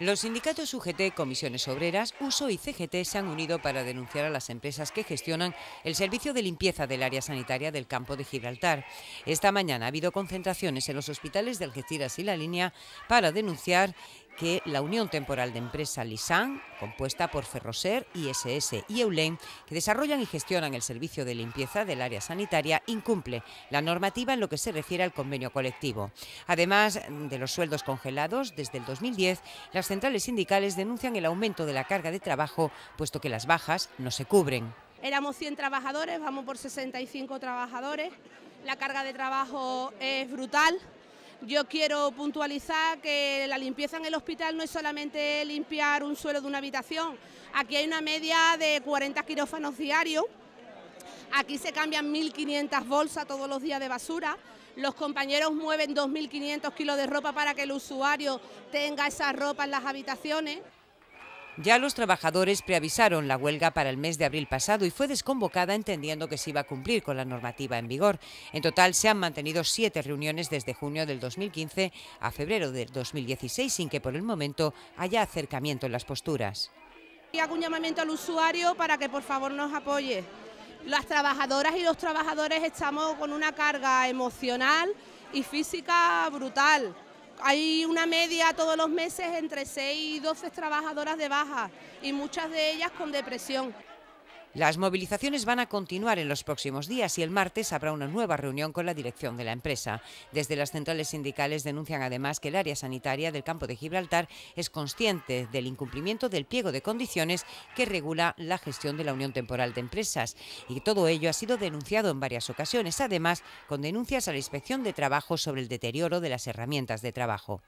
Los sindicatos UGT, Comisiones Obreras, USO y CGT se han unido para denunciar a las empresas que gestionan el servicio de limpieza del área sanitaria del campo de Gibraltar. Esta mañana ha habido concentraciones en los hospitales de Algeciras y La Línea para denunciar que la Unión Temporal de Empresa LISAN, compuesta por Ferroser, ISS y EULEN, que desarrollan y gestionan el servicio de limpieza del área sanitaria, incumple la normativa en lo que se refiere al convenio colectivo. Además de los sueldos congelados, desde el 2010, las centrales sindicales denuncian el aumento de la carga de trabajo, puesto que las bajas no se cubren. Éramos 100 trabajadores, vamos por 65 trabajadores. La carga de trabajo es brutal, yo quiero puntualizar que la limpieza en el hospital no es solamente limpiar un suelo de una habitación, aquí hay una media de 40 quirófanos diarios, aquí se cambian 1.500 bolsas todos los días de basura, los compañeros mueven 2.500 kilos de ropa para que el usuario tenga esa ropa en las habitaciones. Ya los trabajadores preavisaron la huelga para el mes de abril pasado y fue desconvocada entendiendo que se iba a cumplir con la normativa en vigor. En total se han mantenido siete reuniones desde junio del 2015 a febrero del 2016 sin que por el momento haya acercamiento en las posturas. Y hago un llamamiento al usuario para que por favor nos apoye. Las trabajadoras y los trabajadores estamos con una carga emocional y física brutal. Hay una media todos los meses entre 6 y 12 trabajadoras de baja y muchas de ellas con depresión. Las movilizaciones van a continuar en los próximos días y el martes habrá una nueva reunión con la dirección de la empresa. Desde las centrales sindicales denuncian además que el área sanitaria del campo de Gibraltar es consciente del incumplimiento del pliego de condiciones que regula la gestión de la Unión Temporal de Empresas. Y todo ello ha sido denunciado en varias ocasiones, además con denuncias a la Inspección de Trabajo sobre el deterioro de las herramientas de trabajo.